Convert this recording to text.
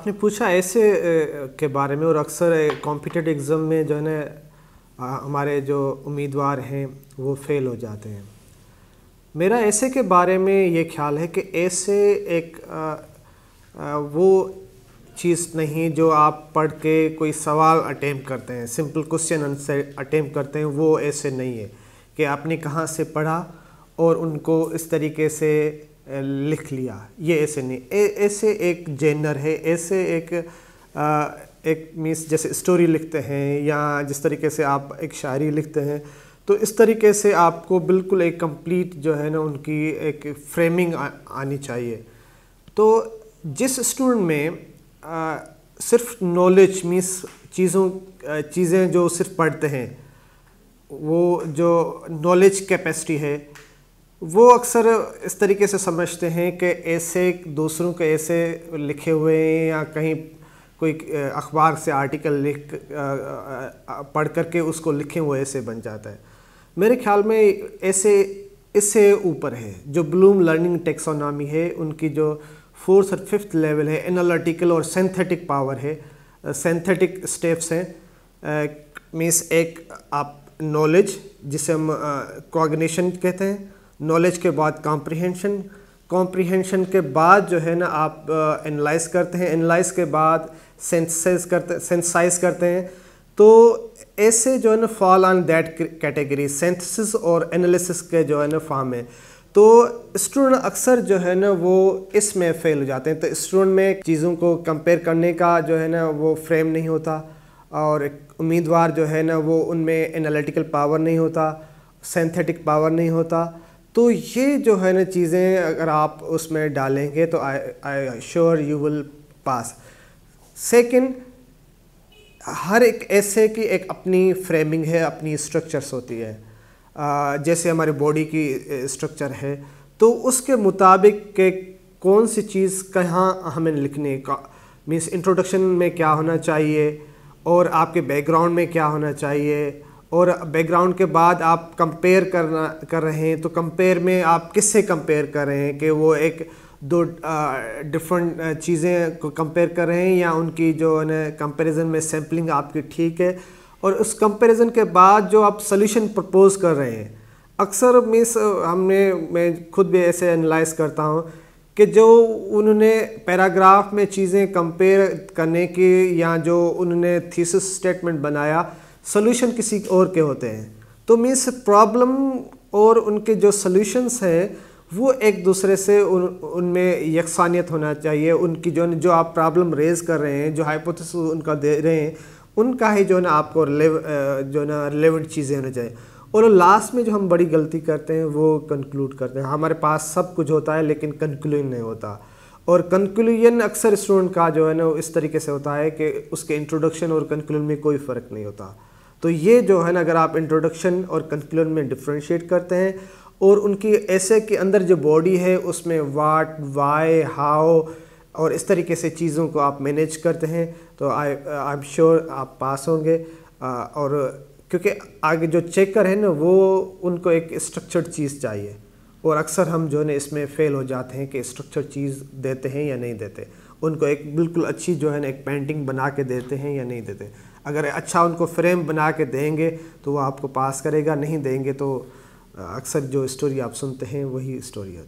आपने पूछा ऐसे के बारे में और अक्सर कॉम्पिटेट एग्ज़ाम में जो है ना हमारे जो उम्मीदवार हैं वो फेल हो जाते हैं मेरा ऐसे के बारे में ये ख्याल है कि ऐसे एक आ, आ, वो चीज़ नहीं जो आप पढ़ के कोई सवाल अटैम्प करते हैं सिंपल क्वेश्चन आंसर अटैम्प करते हैं वो ऐसे नहीं है कि आपने कहाँ से पढ़ा और उनको इस तरीके से लिख लिया ये ऐसे नहीं ऐसे एक जेनर है ऐसे एक आ, एक मीन्स जैसे स्टोरी लिखते हैं या जिस तरीके से आप एक शायरी लिखते हैं तो इस तरीके से आपको बिल्कुल एक कंप्लीट जो है ना उनकी एक फ्रेमिंग आनी चाहिए तो जिस स्टूडेंट में आ, सिर्फ नॉलेज मीन्स चीज़ों चीज़ें जो सिर्फ पढ़ते हैं वो जो नॉलेज कैपेसिटी है वो अक्सर इस तरीके से समझते हैं कि ऐसे दूसरों के ऐसे लिखे हुए हैं या कहीं कोई अखबार से आर्टिकल लिख पढ़ करके उसको लिखे वो ऐसे बन जाता है मेरे ख्याल में ऐसे इससे ऊपर है जो ब्लूम लर्निंग टेक्सोनॉमी है उनकी जो फोर्थ और फिफ्थ लेवल है एनालिटिकल और सेंथेटिक पावर है सेंथेटिक स्टेप्स हैं मीन्स एक आप नॉलेज जिसे हम कॉग्निशन कहते हैं नॉलेज के बाद कॉम्प्रीहेंशन कॉम्प्रीहेंशन के बाद जो है ना आप एनालाइज uh, करते हैं एनालाइज के बाद सेंसाइज करते सेंसाइज करते हैं तो ऐसे जो है ना fall on that category synthesis और एनालिसिस के जो है ना फॉर्म है तो स्टूडेंट अक्सर जो है ना वो इसमें फेल हो जाते हैं तो स्टूडेंट में चीज़ों को कंपेयर करने का जो है ना वो फ्रेम नहीं होता और उम्मीदवार जो है ना वो उनमें एनालिटिकल पावर नहीं होता सेंथेटिक पावर नहीं होता तो ये जो है ना चीज़ें अगर आप उसमें डालेंगे तो I I sure you will pass second हर एक ऐसे की एक अपनी फ्रेमिंग है अपनी स्ट्रक्चर्स होती है जैसे हमारे बॉडी की स्ट्रक्चर है तो उसके मुताबिक के कौन सी चीज़ कहाँ हमें लिखने का मीन्स इंट्रोडक्शन में क्या होना चाहिए और आपके बैकग्राउंड में क्या होना चाहिए और बैकग्राउंड के बाद आप कंपेयर करना कर रहे हैं तो कंपेयर में आप किससे कंपेयर कर रहे हैं कि वो एक दो डिफरेंट चीज़ें को कंपेयर कर रहे हैं या उनकी जो है कंपैरिजन में सैम्पलिंग आपकी ठीक है और उस कंपैरिजन के बाद जो आप सोल्यूशन प्रपोज कर रहे हैं अक्सर मीस हमने मैं खुद भी ऐसे एनालाइज करता हूँ कि जो उन्होंने पैराग्राफ में चीज़ें कंपेयर करने की या जो उन्होंने थीसिस स्टेटमेंट बनाया सोल्यूशन किसी और के होते हैं तो मीन्स प्रॉब्लम और उनके जो सोल्यूशंस हैं वो एक दूसरे से उन उनमें यकसानियत होना चाहिए उनकी जो जो आप प्रॉब्लम रेज कर रहे हैं जो हाइपोथेसिस उनका दे रहे हैं उनका ही जो ना आपको रिलेव जो ना रिलेवेंट चीज़ें होनी चाहिए और लास्ट में जो हम बड़ी गलती करते हैं वो कंक्लूड करते हैं हमारे पास सब कुछ होता है लेकिन कंक्लूजन नहीं होता और कंक्लूजन अक्सर स्टूडेंट का जो है ना इस तरीके से होता है कि उसके इंट्रोडक्शन और कंक्लूजन में कोई फ़र्क नहीं होता तो ये जो है ना अगर आप इंट्रोडक्शन और कंक्लूजन में डिफ्रेंशिएट करते हैं और उनकी ऐसे के अंदर जो बॉडी है उसमें वाट वाई हाओ और इस तरीके से चीज़ों को आप मैनेज करते हैं तो आई आई एम श्योर आप पास होंगे और क्योंकि आगे जो चेकर है ना वो उनको एक स्ट्रक्चर्ड चीज़ चाहिए और अक्सर हम जो है इसमें फ़ेल हो जाते हैं कि स्ट्रक्चर चीज़ देते हैं या नहीं देते उनको एक बिल्कुल अच्छी जो है ना एक पेंटिंग बना के देते हैं या नहीं देते अगर अच्छा उनको फ्रेम बना के देंगे तो वो आपको पास करेगा नहीं देंगे तो अक्सर जो स्टोरी आप सुनते हैं वही स्टोरी होती है